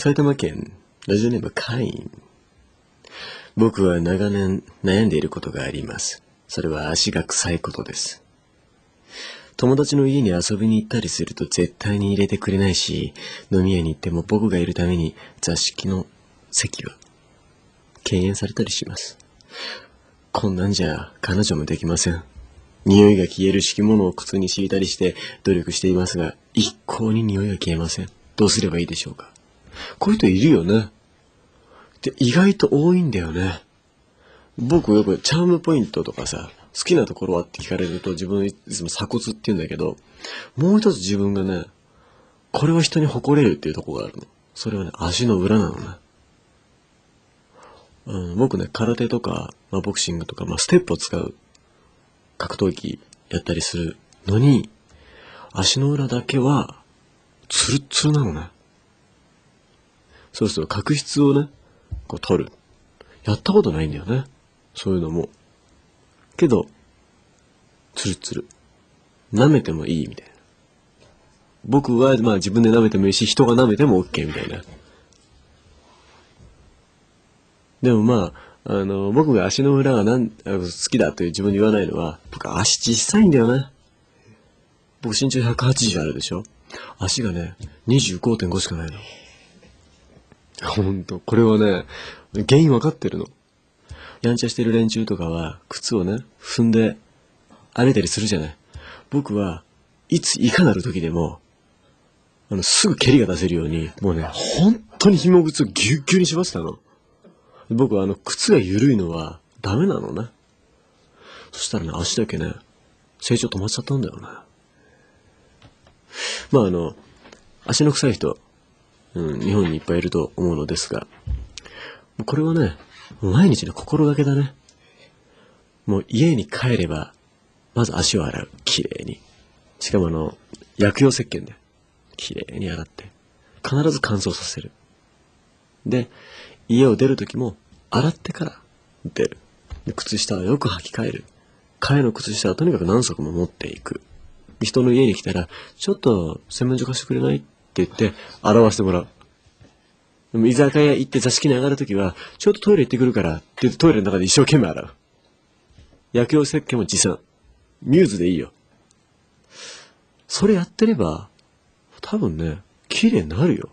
埼玉県、ラジオネーム会員。僕は長年悩んでいることがあります。それは足が臭いことです。友達の家に遊びに行ったりすると絶対に入れてくれないし、飲み屋に行っても僕がいるために座敷の席は敬遠されたりします。こんなんじゃ彼女もできません。匂いが消える敷物を靴に敷いたりして努力していますが、一向に匂いが消えません。どうすればいいでしょうかこういう人いるよね。で、意外と多いんだよね。僕よくチャームポイントとかさ、好きなところはって聞かれると自分いつも鎖骨って言うんだけど、もう一つ自分がね、これは人に誇れるっていうとこがあるの。それはね、足の裏なのね。うん、僕ね、空手とか、まあ、ボクシングとか、まあ、ステップを使う格闘技やったりするのに、足の裏だけは、ツルッツルなのね。そろそろ角質をね、こう取る。やったことないんだよね。そういうのも。けど、ツルツル。舐めてもいいみたいな。僕は、まあ自分で舐めてもいいし、人が舐めても OK みたいな。でもまあ、あの、僕が足の裏がなん好きだという自分に言わないのは、僕足小さいんだよね。僕身長180あるでしょ足がね、25.5しかないの。ほんと、これはね、原因わかってるの。やんちゃしてる連中とかは、靴をね、踏んで歩いたりするじゃない。僕はいついかなる時でも、あの、すぐ蹴りが出せるように、もうね、本当に紐靴をぎゅっぎゅうにしましたの。僕はあの、靴が緩いのはダメなのね。そしたらね、足だけね、成長止まっちゃったんだよね。まああの、足の臭い人、うん、日本にいっぱいいると思うのですが、これはね、毎日の心がけだね。もう家に帰れば、まず足を洗う。綺麗に。しかもあの、薬用石鹸で。綺麗に洗って。必ず乾燥させる。で、家を出るときも、洗ってから出る。靴下はよく履き替える。替えの靴下はとにかく何足も持っていく。人の家に来たら、ちょっと洗面所貸してくれないっって言って、表してもらう。でも居酒屋行って座敷に上がるときは、ちょっとトイレ行ってくるからって言ってトイレの中で一生懸命洗う。薬用石鹸も持参。ミューズでいいよ。それやってれば、多分ね、綺麗になるよ。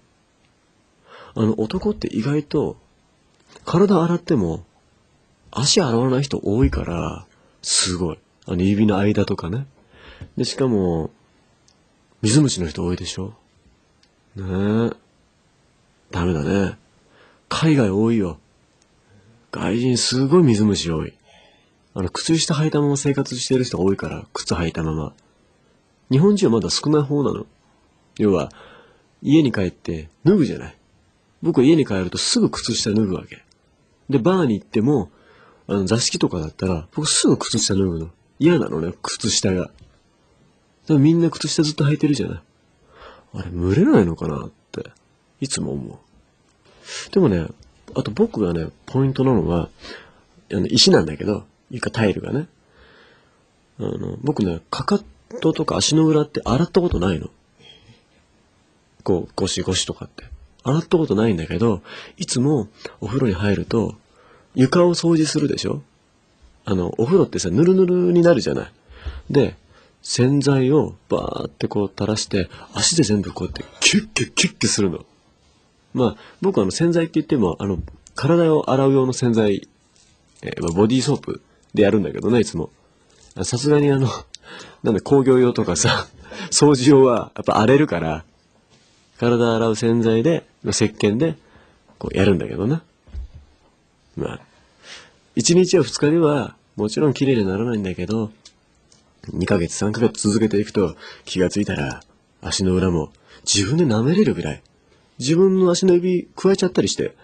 あの、男って意外と、体洗っても、足洗わない人多いから、すごい。あの、指の間とかね。で、しかも、水虫の人多いでしょねえ。ダメだね。海外多いよ。外人すごい水虫多い。あの、靴下履いたまま生活してる人が多いから、靴履いたまま。日本人はまだ少ない方なの。要は、家に帰って脱ぐじゃない。僕は家に帰るとすぐ靴下脱ぐわけ。で、バーに行っても、あの、座敷とかだったら、僕すぐ靴下脱ぐの。嫌なのね、靴下が。でもみんな靴下ずっと履いてるじゃない。あれ、蒸れないのかなって、いつも思う。でもね、あと僕がね、ポイントなのは、あの石なんだけど、床タイルがね。あの、僕ね、かかととか足の裏って洗ったことないの。こう、ゴシゴシとかって。洗ったことないんだけど、いつもお風呂に入ると、床を掃除するでしょあの、お風呂ってさ、ぬるぬるになるじゃない。で、洗剤をバーってこう垂らして、足で全部こうやってキュッキュッキュッキュするの。まあ、僕あの洗剤って言っても、あの、体を洗う用の洗剤、えー、ボディーソープでやるんだけどね、いつも。さすがにあの、なんだ、工業用とかさ、掃除用はやっぱ荒れるから、体洗う洗剤で、石鹸で、こうやるんだけどな。まあ、1日や2日では、もちろん綺麗にならないんだけど、2ヶ月3ヶ月続けていくと気がついたら足の裏も自分で舐めれるぐらい自分の足の指加えちゃったりして、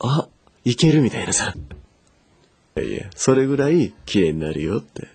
あ、いけるみたいなさ。いやいや、それぐらい綺麗になるよって。